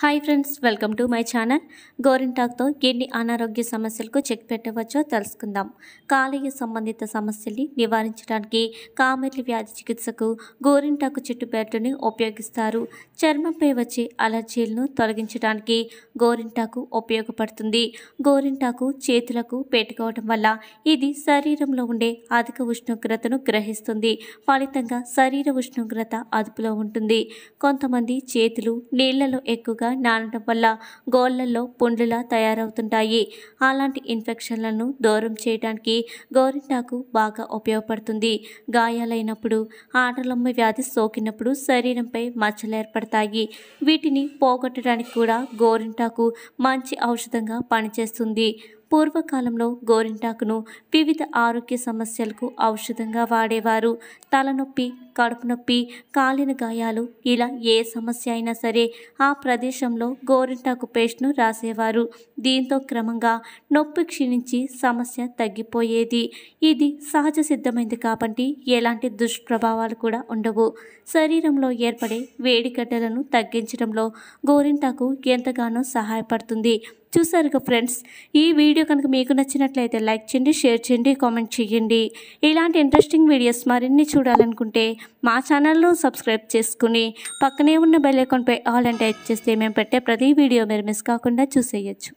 hi friends welcome to my channel గోరింటాక్తో ఎన్ని అనారోగ్య సమస్యలకు చెక్ పెట్టవచ్చో తెలుసుకుందాం కాలేయ సంబంధిత సమస్యల్ని నివారించడానికి కామెర్లి వ్యాధి చికిత్సకు గోరింటాకు చెట్టుపేటని ఉపయోగిస్తారు చర్మంపై వచ్చే అలర్జీలను తొలగించడానికి గోరింటాకు ఉపయోగపడుతుంది గోరింటాకు చేతులకు పెట్టుకోవడం వల్ల ఇది శరీరంలో ఉండే అధిక ఉష్ణోగ్రతను గ్రహిస్తుంది ఫలితంగా శరీర ఉష్ణోగ్రత అదుపులో ఉంటుంది కొంతమంది చేతులు నీళ్లలో ఎక్కువగా అధికంగా నానడం వల్ల గోళ్లలో పుండ్లులా తయారవుతుంటాయి అలాంటి ఇన్ఫెక్షన్లను దూరం చేయడానికి గోరింటాకు బాగా ఉపయోగపడుతుంది గాయాలైనప్పుడు ఆటలమ్మ వ్యాధి సోకినప్పుడు శరీరంపై మచ్చలు ఏర్పడతాయి వీటిని పోగొట్టడానికి కూడా గోరింటాకు మంచి ఔషధంగా పనిచేస్తుంది పూర్వకాలంలో గోరింటాకును వివిధ ఆరోగ్య సమస్యలకు ఔషధంగా వాడేవారు తలనొప్పి కడుపు నొప్పి కాలిన గాయాలు ఇలా ఏ సమస్య అయినా సరే ఆ ప్రదేశంలో గోరింటాకు పేస్ట్ను రాసేవారు దీంతో క్రమంగా నొప్పి క్షీణించి సమస్య తగ్గిపోయేది ఇది సహజ సిద్ధమైంది కాబట్టి ఎలాంటి దుష్ప్రభావాలు కూడా ఉండవు శరీరంలో ఏర్పడే వేడిగడ్డలను తగ్గించడంలో గోరింటాకు ఎంతగానో సహాయపడుతుంది చూసారుగా ఫ్రెండ్స్ ఈ వీడియో కనుక మీకు నచ్చినట్లయితే లైక్ చేయండి షేర్ చేయండి కామెంట్ చేయండి ఇలాంటి ఇంట్రెస్టింగ్ వీడియోస్ మరిన్ని చూడాలనుకుంటే మా ఛానల్ను సబ్స్క్రైబ్ చేసుకుని పక్కనే ఉన్న బెల్ పై ఆల్ అండ్ టైప్ చేస్తే మేము పెట్టే ప్రతి వీడియో మీరు మిస్ కాకుండా చూసేయచ్చు